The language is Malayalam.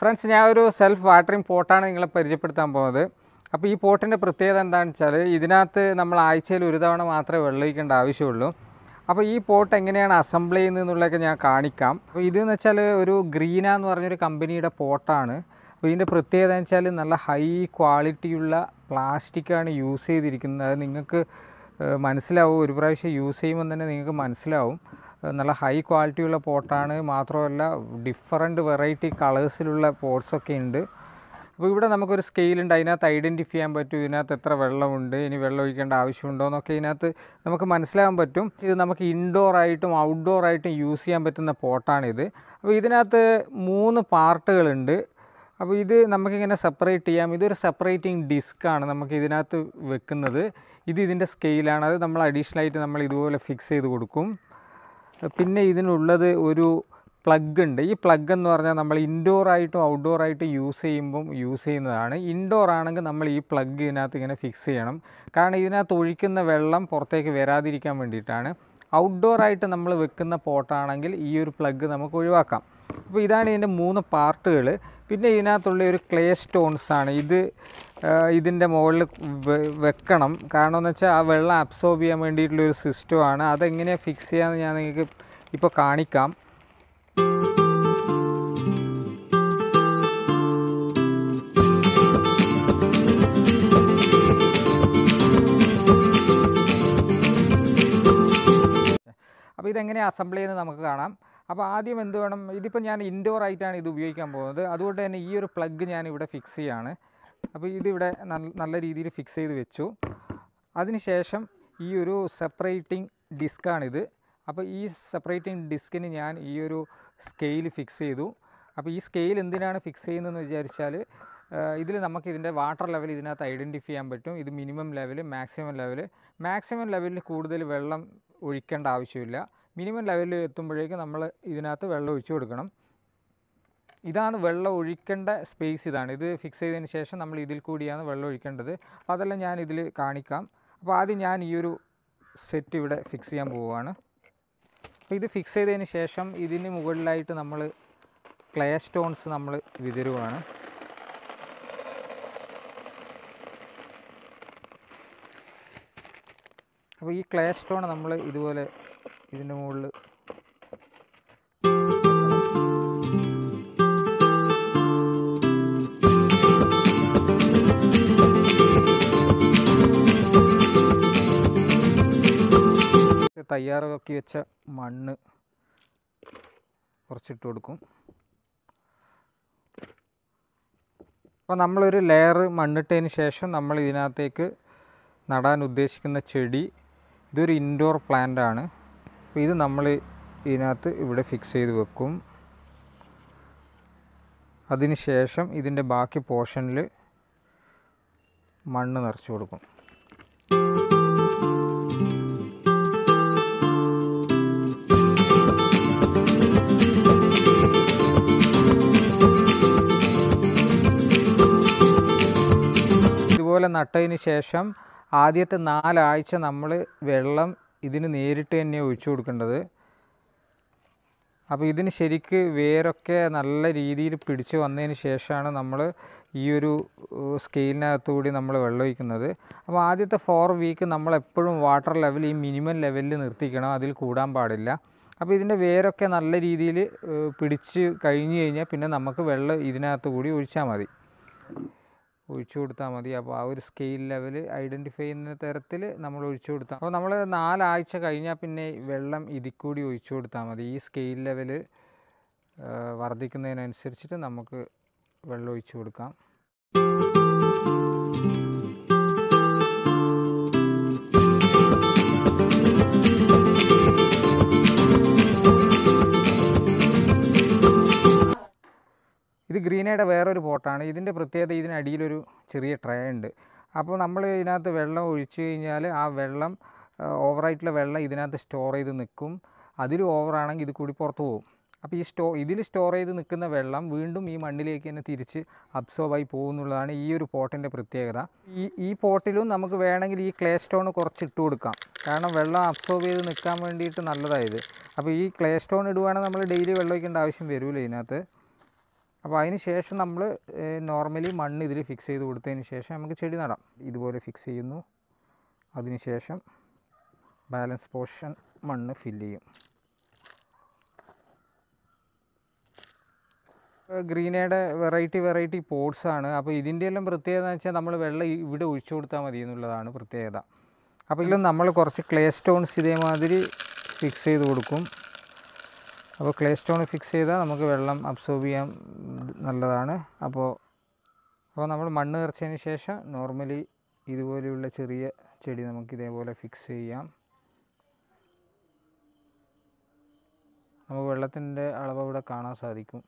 ഫ്രണ്ട്സ് ഞാൻ ഒരു സെൽഫ് വാട്ടറിംഗ് പോട്ടാണ് നിങ്ങളെ പരിചയപ്പെടുത്താൻ പോകുന്നത് അപ്പോൾ ഈ പോട്ടിൻ്റെ പ്രത്യേകത എന്താണെന്ന് വെച്ചാൽ ഇതിനകത്ത് നമ്മൾ ആഴ്ചയിൽ ഒരു തവണ മാത്രമേ വെള്ളമൊഴിക്കേണ്ട ആവശ്യമുള്ളൂ അപ്പോൾ ഈ പോട്ട് എങ്ങനെയാണ് അസംബിൾ ചെയ്യുന്നതെന്നുള്ളതൊക്കെ ഞാൻ കാണിക്കാം അപ്പോൾ ഇതെന്ന് വെച്ചാൽ ഒരു ഗ്രീന എന്ന് പറഞ്ഞൊരു കമ്പനിയുടെ പോട്ടാണ് അപ്പോൾ ഇതിൻ്റെ പ്രത്യേകത എന്ന് വെച്ചാൽ നല്ല ഹൈ ക്വാളിറ്റിയുള്ള പ്ലാസ്റ്റിക്കാണ് യൂസ് ചെയ്തിരിക്കുന്നത് അത് നിങ്ങൾക്ക് മനസ്സിലാവും ഒരു പ്രാവശ്യം യൂസ് ചെയ്യുമ്പോൾ തന്നെ നിങ്ങൾക്ക് മനസ്സിലാവും നല്ല ഹൈ ക്വാളിറ്റിയുള്ള പോട്ടാണ് മാത്രമല്ല ഡിഫറെൻറ്റ് വെറൈറ്റി കളേഴ്സിലുള്ള പോട്ട്സൊക്കെ ഉണ്ട് അപ്പോൾ ഇവിടെ നമുക്കൊരു സ്കെയിലുണ്ട് അതിനകത്ത് ഐഡൻറ്റിഫൈ ചെയ്യാൻ പറ്റും ഇതിനകത്ത് എത്ര വെള്ളമുണ്ട് ഇനി വെള്ളം ഒഴിക്കേണ്ട ആവശ്യമുണ്ടോ എന്നൊക്കെ ഇതിനകത്ത് നമുക്ക് മനസ്സിലാക്കാൻ പറ്റും ഇത് നമുക്ക് ഇൻഡോർ ആയിട്ടും ഔട്ട്ഡോർ ആയിട്ടും യൂസ് ചെയ്യാൻ പറ്റുന്ന പോട്ടാണിത് അപ്പോൾ ഇതിനകത്ത് മൂന്ന് പാർട്ടുകളുണ്ട് അപ്പോൾ ഇത് നമുക്കിങ്ങനെ സെപ്പറേറ്റ് ചെയ്യാം ഇതൊരു സെപ്പറേറ്റിംഗ് ഡിസ്ക്കാണ് നമുക്ക് ഇതിനകത്ത് വെക്കുന്നത് ഇത് ഇതിൻ്റെ സ്കെയിലാണ് അത് നമ്മൾ അഡീഷണലായിട്ട് നമ്മൾ ഇതുപോലെ ഫിക്സ് ചെയ്ത് കൊടുക്കും പിന്നെ ഇതിനുള്ളത് ഒരു പ്ലഗ് ഉണ്ട് ഈ പ്ലഗ് എന്ന് പറഞ്ഞാൽ നമ്മൾ ഇൻഡോർ ആയിട്ടും ഔട്ട്ഡോർ ആയിട്ടും യൂസ് ചെയ്യുമ്പം യൂസ് ചെയ്യുന്നതാണ് ഇൻഡോർ ആണെങ്കിൽ നമ്മൾ ഈ പ്ലഗ് ഇതിനകത്ത് ഇങ്ങനെ ഫിക്സ് ചെയ്യണം കാരണം ഇതിനകത്ത് ഒഴിക്കുന്ന വെള്ളം പുറത്തേക്ക് വരാതിരിക്കാൻ വേണ്ടിയിട്ടാണ് ഔട്ട്ഡോർ ആയിട്ട് നമ്മൾ വെക്കുന്ന പോട്ടാണെങ്കിൽ ഈ ഒരു പ്ലഗ് നമുക്ക് ഒഴിവാക്കാം അപ്പോൾ ഇതാണ് ഇതിൻ്റെ മൂന്ന് പാർട്ടുകൾ പിന്നെ ഇതിനകത്തുള്ള ഒരു ക്ലേ സ്റ്റോൺസ് ആണ് ഇത് ഇതിൻ്റെ മുകളിൽ വെക്കണം കാരണം എന്ന് വെച്ചാൽ ആ വെള്ളം അബ്സോർബ് ചെയ്യാൻ വേണ്ടിയിട്ടുള്ളൊരു സിസ്റ്റമാണ് അതെങ്ങനെയാണ് ഫിക്സ് ചെയ്യാമെന്ന് ഞാൻ നിങ്ങൾക്ക് ഇപ്പോൾ കാണിക്കാം അപ്പോൾ ഇതെങ്ങനെയാണ് അസംബിൾ ചെയ്യുന്നത് നമുക്ക് കാണാം അപ്പോൾ ആദ്യം എന്ത് വേണം ഇതിപ്പോൾ ഞാൻ ഇൻഡോർ ആയിട്ടാണ് ഇത് ഉപയോഗിക്കാൻ പോകുന്നത് അതുകൊണ്ട് തന്നെ ഈ ഒരു പ്ലഗ് ഞാൻ ഇവിടെ ഫിക്സ് ചെയ്യാണ് അപ്പോൾ ഇതിവിടെ നല്ല രീതിയിൽ ഫിക്സ് ചെയ്ത് വെച്ചു അതിനുശേഷം ഈ ഒരു സെപ്പറേറ്റിംഗ് ഡിസ്ക്കാണിത് അപ്പോൾ ഈ സെപ്പറേറ്റിംഗ് ഡിസ്കിന് ഞാൻ ഈ ഒരു സ്കെയിൽ ഫിക്സ് ചെയ്തു അപ്പോൾ ഈ സ്കെയിൽ എന്തിനാണ് ഫിക്സ് ചെയ്യുന്നതെന്ന് വിചാരിച്ചാൽ ഇതിൽ നമുക്ക് ഇതിൻ്റെ വാട്ടർ ലെവൽ ഇതിനകത്ത് ഐഡൻറ്റിഫൈ ചെയ്യാൻ പറ്റും ഇത് minimum level maximum level maximum ലെവലിൽ കൂടുതൽ വെള്ളം ഒഴിക്കേണ്ട ആവശ്യമില്ല മിനിമം ലെവലിൽ എത്തുമ്പോഴേക്ക് നമ്മൾ ഇതിനകത്ത് വെള്ളം ഒഴിച്ചു കൊടുക്കണം ഇതാണ് വെള്ളം ഒഴിക്കേണ്ട സ്പേസ് ഇതാണ് ഇത് ഫിക്സ് ചെയ്തതിന് ശേഷം നമ്മൾ ഇതിൽ കൂടിയാണ് വെള്ളം ഒഴിക്കേണ്ടത് അപ്പോൾ അതെല്ലാം ഞാൻ ഇതിൽ കാണിക്കാം അപ്പോൾ ആദ്യം ഞാൻ ഈ ഒരു സെറ്റ് ഇവിടെ ഫിക്സ് ചെയ്യാൻ പോവുകയാണ് അപ്പോൾ ഇത് ഫിക്സ് ചെയ്തതിന് ശേഷം ഇതിന് മുകളിലായിട്ട് നമ്മൾ ക്ലേ സ്റ്റോൺസ് നമ്മൾ വിതരുവാണ് അപ്പോൾ ഈ ക്ലേ സ്റ്റോൺ നമ്മൾ ഇതുപോലെ ഇതിൻ്റെ മുകളിൽ തയ്യാറാക്കി വെച്ച മണ്ണ് കുറച്ചിട്ട് കൊടുക്കും അപ്പോൾ നമ്മളൊരു ലെയർ മണ്ണിട്ടതിന് ശേഷം നമ്മൾ ഇതിനകത്തേക്ക് നടാൻ ഉദ്ദേശിക്കുന്ന ചെടി ഇതൊരു ഇൻഡോർ പ്ലാന്റ് ആണ് അപ്പോൾ ഇത് നമ്മൾ ഇതിനകത്ത് ഇവിടെ ഫിക്സ് ചെയ്ത് വെക്കും അതിനുശേഷം ഇതിൻ്റെ ബാക്കി പോർഷനിൽ മണ്ണ് നിറച്ചു കൊടുക്കും ഇതുപോലെ നട്ടതിന് ശേഷം ആദ്യത്തെ നാലാഴ്ച നമ്മൾ വെള്ളം ഇതിന് നേരിട്ട് തന്നെ ഒഴിച്ചു കൊടുക്കേണ്ടത് അപ്പോൾ ഇതിന് ശരിക്ക് വേരൊക്കെ നല്ല രീതിയിൽ പിടിച്ച് വന്നതിന് ശേഷമാണ് നമ്മൾ ഈ ഒരു സ്കെയിലിനകത്തു കൂടി നമ്മൾ വെള്ളം ഒഴിക്കുന്നത് അപ്പോൾ ആദ്യത്തെ ഫോർ വീക്ക് നമ്മൾ എപ്പോഴും വാട്ടർ ലെവൽ ഈ മിനിമം ലെവലിൽ നിർത്തിക്കണം അതിൽ കൂടാൻ പാടില്ല അപ്പോൾ ഇതിൻ്റെ വേരൊക്കെ നല്ല രീതിയിൽ പിടിച്ച് കഴിഞ്ഞ് കഴിഞ്ഞാൽ പിന്നെ നമുക്ക് വെള്ളം ഇതിനകത്ത് കൂടി ഒഴിച്ചാൽ മതി ഒഴിച്ചു കൊടുത്താൽ മതി അപ്പോൾ ആ ഒരു സ്കെയിൽ ലെവൽ ഐഡൻറ്റിഫൈ ചെയ്യുന്ന തരത്തിൽ നമ്മൾ ഒഴിച്ചു കൊടുത്താൽ അപ്പോൾ നമ്മൾ നാലാഴ്ച കഴിഞ്ഞാൽ പിന്നെ വെള്ളം ഇതിക്കൂടി ഒഴിച്ചു കൊടുത്താൽ മതി ഈ സ്കെയിൽ ലെവൽ വർദ്ധിക്കുന്നതിനനുസരിച്ചിട്ട് നമുക്ക് വെള്ളം ഒഴിച്ചു കൊടുക്കാം ഗ്രീനയുടെ വേറൊരു പോട്ടാണ് ഇതിൻ്റെ പ്രത്യേകത ഇതിനടിയിലൊരു ചെറിയ ട്രേ ഉണ്ട് അപ്പോൾ നമ്മൾ ഇതിനകത്ത് വെള്ളം ഒഴിച്ചു കഴിഞ്ഞാൽ ആ വെള്ളം ഓവറായിട്ടുള്ള വെള്ളം ഇതിനകത്ത് സ്റ്റോർ ചെയ്ത് നിൽക്കും അതിൽ ഓവറാണെങ്കിൽ ഇത് കൂടി പുറത്ത് പോകും അപ്പോൾ ഈ സ്റ്റോ ഇതിൽ സ്റ്റോർ ചെയ്ത് നിൽക്കുന്ന വെള്ളം വീണ്ടും ഈ മണ്ണിലേക്ക് തന്നെ തിരിച്ച് അബ്സോർബായി പോകുന്നുള്ളതാണ് ഈ ഒരു പോട്ടിൻ്റെ പ്രത്യേകത ഈ ഈ പോട്ടിലും നമുക്ക് വേണമെങ്കിൽ ഈ ക്ലേ സ്റ്റോൺ കുറച്ച് ഇട്ട് കൊടുക്കാം കാരണം വെള്ളം അബ്സോർബ് ചെയ്ത് നിൽക്കാൻ വേണ്ടിയിട്ട് നല്ലതായത് അപ്പോൾ ഈ ക്ലേ സ്റ്റോൺ ഇടുവാണെങ്കിൽ നമ്മൾ ഡെയിലി വെള്ളം വയ്ക്കേണ്ട ആവശ്യം വരുമല്ലോ ഇതിനകത്ത് അപ്പോൾ അതിന് ശേഷം നമ്മൾ നോർമലി മണ്ണ് ഇതിൽ ഫിക്സ് ചെയ്ത് കൊടുത്തതിന് ശേഷം നമുക്ക് ചെടി നടാം ഇതുപോലെ ഫിക്സ് ചെയ്യുന്നു അതിനുശേഷം ബാലൻസ് പോർഷൻ മണ്ണ് ഫില്ല് ചെയ്യും ഗ്രീനയുടെ വെറൈറ്റി വെറൈറ്റി ആണ് അപ്പോൾ ഇതിൻ്റെ എല്ലാം പ്രത്യേകത എന്ന് വെച്ചാൽ നമ്മൾ വെള്ളം ഇവിടെ ഒഴിച്ചു കൊടുത്താൽ മതി എന്നുള്ളതാണ് പ്രത്യേകത അപ്പോൾ ഇതിലും നമ്മൾ കുറച്ച് ക്ലേ സ്റ്റോൺസ് ഇതേമാതിരി ഫിക്സ് ചെയ്ത് കൊടുക്കും അപ്പോൾ ക്ലേ സ്റ്റോൺ ഫിക്സ് ചെയ്താൽ നമുക്ക് വെള്ളം അബ്സോർബ് ചെയ്യാൻ നല്ലതാണ് അപ്പോൾ അപ്പോൾ നമ്മൾ മണ്ണ് നിറച്ചതിന് ശേഷം നോർമലി ഇതുപോലെയുള്ള ചെറിയ ചെടി നമുക്ക് ഇതേപോലെ ഫിക്സ് ചെയ്യാം നമുക്ക് വെള്ളത്തിൻ്റെ അളവ് ഇവിടെ കാണാൻ സാധിക്കും